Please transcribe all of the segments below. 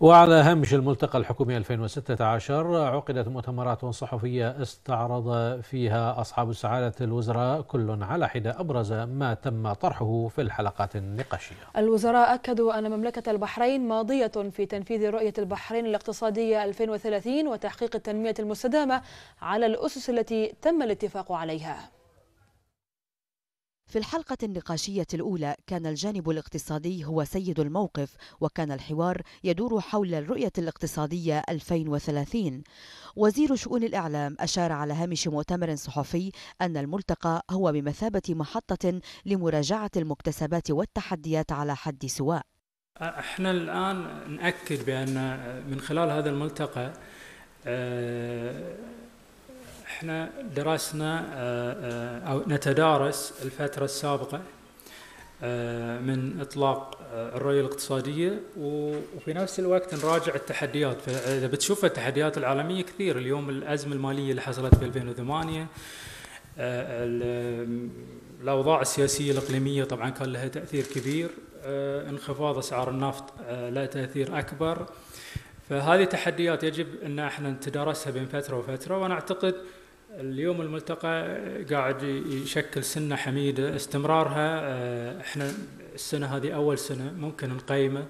وعلى هامش الملتقى الحكومي 2016 عقدت مؤتمرات صحفية استعرض فيها أصحاب سعادة الوزراء كل على حدة أبرز ما تم طرحه في الحلقات النقاشية الوزراء أكدوا أن مملكة البحرين ماضية في تنفيذ رؤية البحرين الاقتصادية 2030 وتحقيق التنمية المستدامة على الأسس التي تم الاتفاق عليها في الحلقة النقاشية الأولى كان الجانب الاقتصادي هو سيد الموقف وكان الحوار يدور حول الرؤية الاقتصادية 2030 وزير شؤون الإعلام أشار على هامش مؤتمر صحفي أن الملتقى هو بمثابة محطة لمراجعة المكتسبات والتحديات على حد سواء احنا الآن نأكد بأن من خلال هذا الملتقى آه، احنا درسنا آه، آه، او نتدارس الفتره السابقه آه، من اطلاق الرؤيه الاقتصاديه وفي نفس الوقت نراجع التحديات فاذا بتشوف التحديات العالميه كثير اليوم الازمه الماليه اللي حصلت في 2008 الاوضاع السياسيه الاقليميه طبعا كان لها تاثير كبير انخفاض اسعار النفط له تاثير اكبر فهذه تحديات يجب ان احنا نتدارسها بين فتره وفتره وانا اعتقد اليوم الملتقى قاعد يشكل سنة حميدة استمرارها آه، احنا السنة هذه أول سنة ممكن نقيمه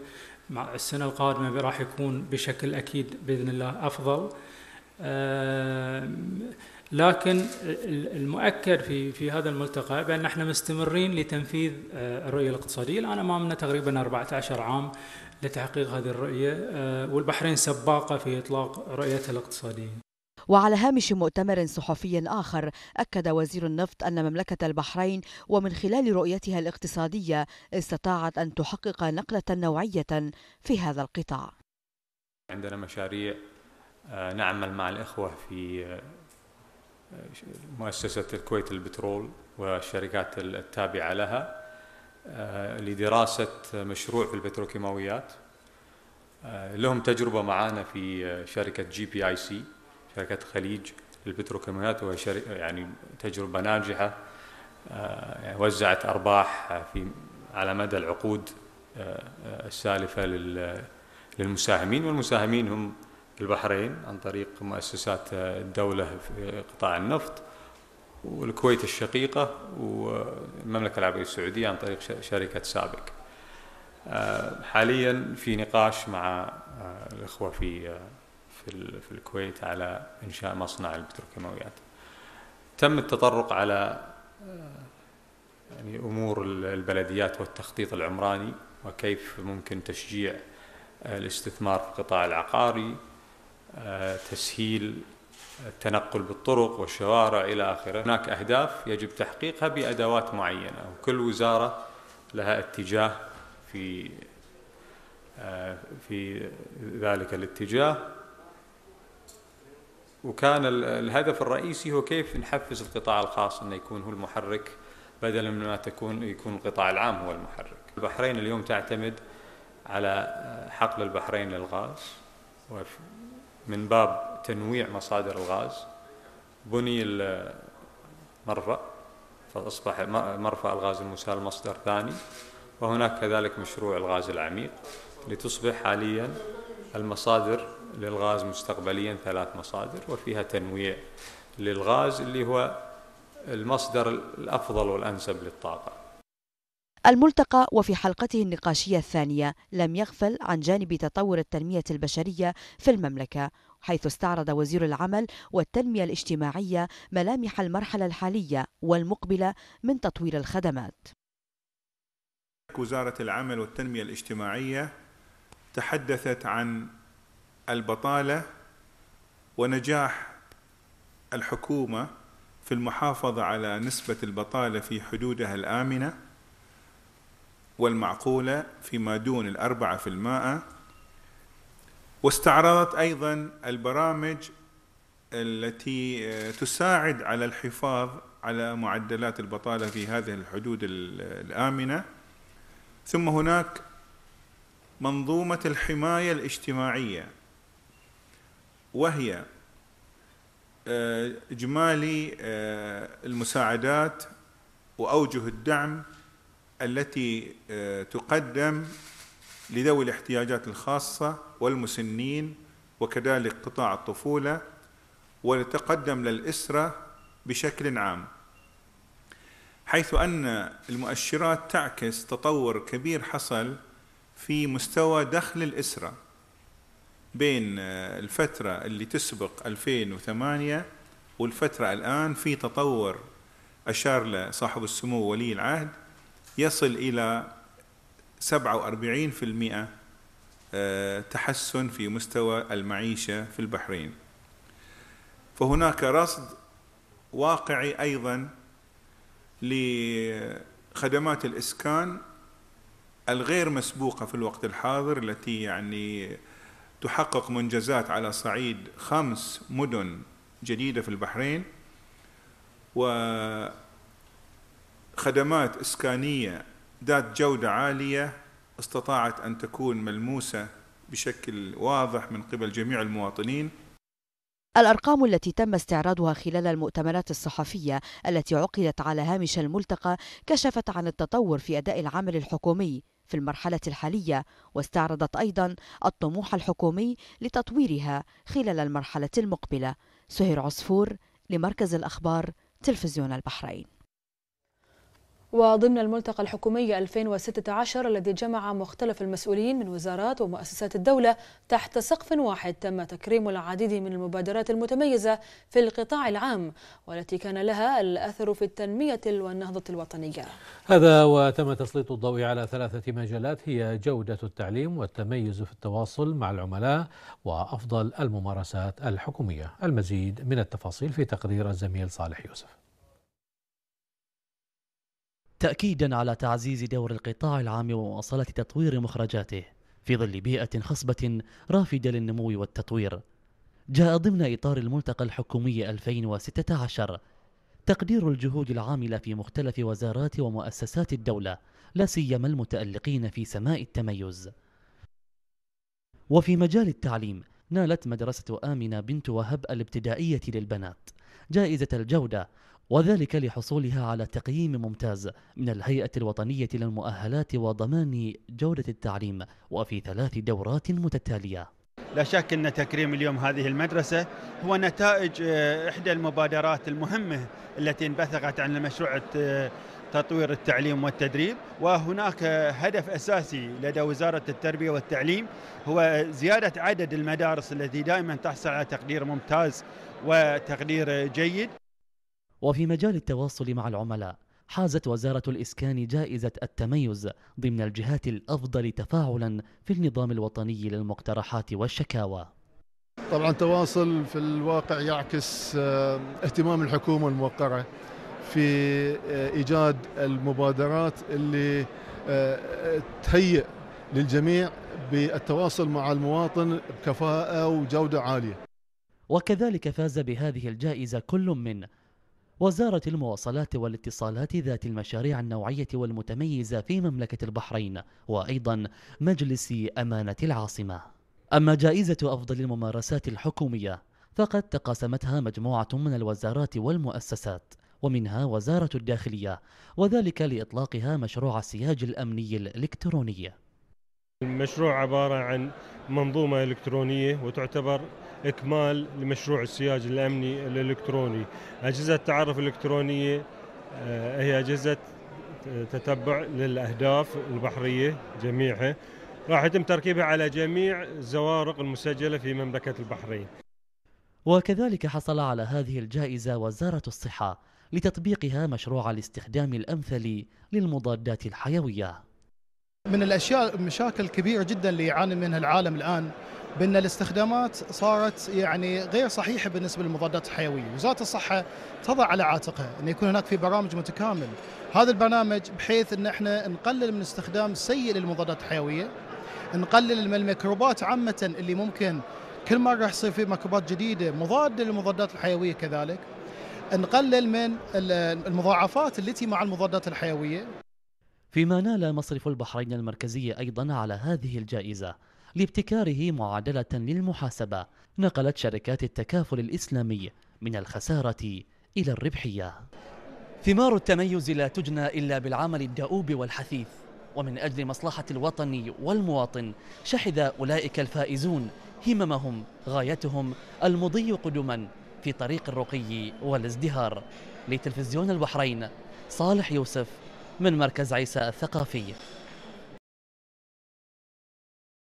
مع السنة القادمة راح يكون بشكل أكيد بإذن الله أفضل آه، لكن المؤكد في في هذا الملتقى بأن احنا مستمرين لتنفيذ آه، الرؤية الاقتصادية الآن أمامنا تقريبا 14 عام لتحقيق هذه الرؤية والبحرين سباقة في إطلاق رؤيتها الاقتصادية وعلى هامش مؤتمر صحفي آخر أكد وزير النفط أن مملكة البحرين ومن خلال رؤيتها الاقتصادية استطاعت أن تحقق نقلة نوعية في هذا القطاع عندنا مشاريع آه، نعمل مع الإخوة في آه، مؤسسة الكويت للبترول والشركات التابعة لها آه، لدراسة مشروع في البتروكيماويات لهم تجربة معنا في شركة جي بي آي سي شركات خليج للبتروكيماويات وهي يعني تجربة ناجحة آه، يعني وزعت أرباح في على مدى العقود آه، آه، السالفة للمساهمين والمساهمين هم البحرين عن طريق مؤسسات الدولة في قطاع النفط والكويت الشقيقة والمملكة العربية السعودية عن طريق شركة سابك حاليا في نقاش مع الإخوة في في, في الكويت على إنشاء مصنع للبتروكيماويات تم التطرق على آه، يعني أمور البلديات والتخطيط العمراني وكيف ممكن تشجيع آه، الاستثمار في القطاع العقاري آه، تسهيل التنقل بالطرق والشوارع إلى آخره هناك أهداف يجب تحقيقها بأدوات معينة وكل وزارة لها اتجاه في في ذلك الاتجاه وكان الهدف الرئيسي هو كيف نحفز القطاع الخاص انه يكون هو المحرك بدلا من ما تكون يكون القطاع العام هو المحرك. البحرين اليوم تعتمد على آه، حقل البحرين للغاز من باب تنويع مصادر الغاز بني المرفأ فأصبح مرفأ الغاز المسال مصدر ثاني وهناك كذلك مشروع الغاز العميق لتصبح حاليا المصادر للغاز مستقبليا ثلاث مصادر وفيها تنويع للغاز اللي هو المصدر الافضل والانسب للطاقه. الملتقى وفي حلقته النقاشيه الثانيه لم يغفل عن جانب تطور التنميه البشريه في المملكه حيث استعرض وزير العمل والتنميه الاجتماعيه ملامح المرحله الحاليه والمقبله من تطوير الخدمات. وزاره العمل والتنميه الاجتماعيه تحدثت عن البطاله ونجاح الحكومه في المحافظه على نسبه البطاله في حدودها الامنه والمعقوله فيما دون الاربعه في المائه واستعرضت ايضا البرامج التي تساعد على الحفاظ على معدلات البطاله في هذه الحدود الامنه ثم هناك منظومه الحمايه الاجتماعيه وهي آه، اجمالي آه، المساعدات واوجه الدعم التي آه، تقدم لذوي الاحتياجات الخاصه والمسنين وكذلك قطاع الطفوله ولتقدم للاسره بشكل عام حيث ان المؤشرات تعكس تطور كبير حصل في مستوى دخل الاسره بين آه، الفترة اللي تسبق 2008 والفترة الآن في تطور أشار له صاحب السمو ولي العهد يصل إلى 47% آه، تحسن في مستوى المعيشة في البحرين فهناك رصد واقعي أيضا لخدمات الإسكان الغير مسبوقة في الوقت الحاضر التي يعني تحقق منجزات على صعيد خمس مدن جديدة في البحرين وخدمات إسكانية ذات جودة عالية استطاعت أن تكون ملموسة بشكل واضح من قبل جميع المواطنين الأرقام التي تم استعراضها خلال المؤتمرات الصحفية التي عقدت على هامش الملتقى كشفت عن التطور في أداء العمل الحكومي في المرحلة الحالية واستعرضت أيضا الطموح الحكومي لتطويرها خلال المرحلة المقبلة سهير عصفور لمركز الأخبار تلفزيون البحرين وضمن الملتقى الحكومي 2016 الذي جمع مختلف المسؤولين من وزارات ومؤسسات الدولة تحت سقف واحد تم تكريم العديد من المبادرات المتميزة في القطاع العام والتي كان لها الأثر في التنمية والنهضة الوطنية هذا وتم تسليط الضوء على ثلاثة مجالات هي جودة التعليم والتميز في التواصل مع العملاء وأفضل الممارسات الحكومية المزيد من التفاصيل في تقرير الزميل صالح يوسف تأكيدا على تعزيز دور القطاع العام ومواصلة تطوير مخرجاته في ظل بيئة خصبة رافدة للنمو والتطوير جاء ضمن إطار الملتقى الحكومي 2016 تقدير الجهود العاملة في مختلف وزارات ومؤسسات الدولة لا سيما المتألقين في سماء التميز وفي مجال التعليم نالت مدرسة آمنة بنت وهب الابتدائية للبنات جائزة الجودة وذلك لحصولها على تقييم ممتاز من الهيئة الوطنية للمؤهلات وضمان جودة التعليم وفي ثلاث دورات متتالية لا شك أن تكريم اليوم هذه المدرسة هو نتائج آه، إحدى المبادرات المهمة التي انبثقت عن مشروع آه، تطوير التعليم والتدريب وهناك هدف أساسي لدى وزارة التربية والتعليم هو زيادة عدد المدارس التي دائما تحصل على تقدير ممتاز وتقدير جيد وفي مجال التواصل مع العملاء حازت وزارة الإسكان جائزة التميز ضمن الجهات الأفضل تفاعلا في النظام الوطني للمقترحات والشكاوى طبعا تواصل في الواقع يعكس آه، اهتمام الحكومة الموقرة في آه، إيجاد المبادرات اللي آه، تهيئ للجميع بالتواصل مع المواطن بكفاءة وجودة عالية وكذلك فاز بهذه الجائزة كل من وزارة المواصلات والاتصالات ذات المشاريع النوعية والمتميزة في مملكة البحرين وأيضا مجلس أمانة العاصمة أما جائزة أفضل الممارسات الحكومية فقد تقاسمتها مجموعة من الوزارات والمؤسسات ومنها وزارة الداخلية وذلك لإطلاقها مشروع السياج الأمني الإلكتروني المشروع عبارة عن منظومة إلكترونية وتعتبر إكمال لمشروع السياج الأمني الإلكتروني أجهزة التعرف الإلكترونية آه، هي أجهزة تتبع للأهداف البحرية جميعها راح يتم تركيبها على جميع الزوارق المسجلة في مملكة البحرين وكذلك حصل على هذه الجائزة وزارة الصحة لتطبيقها مشروع الاستخدام الأمثل للمضادات الحيوية من الاشياء المشاكل الكبيره جدا اللي يعاني منها العالم الان بان الاستخدامات صارت يعني غير صحيحه بالنسبه للمضادات الحيويه، وزاره الصحه تضع على عاتقها ان يكون هناك في برامج متكامل، هذا البرنامج بحيث ان احنا نقلل من استخدام السيء للمضادات الحيويه، نقلل من الميكروبات عامه اللي ممكن كل مره يصير في ميكروبات جديده مضاده للمضادات الحيويه كذلك، نقلل من المضاعفات التي مع المضادات الحيويه فيما نال مصرف البحرين المركزي أيضا على هذه الجائزة لابتكاره معادلة للمحاسبة نقلت شركات التكافل الإسلامي من الخسارة إلى الربحية ثمار التميز لا تجنى إلا بالعمل الدؤوب والحثيث ومن أجل مصلحة الوطن والمواطن شحذ أولئك الفائزون هممهم غايتهم المضي قدما في طريق الرقي والازدهار لتلفزيون البحرين صالح يوسف من مركز عيسى الثقافي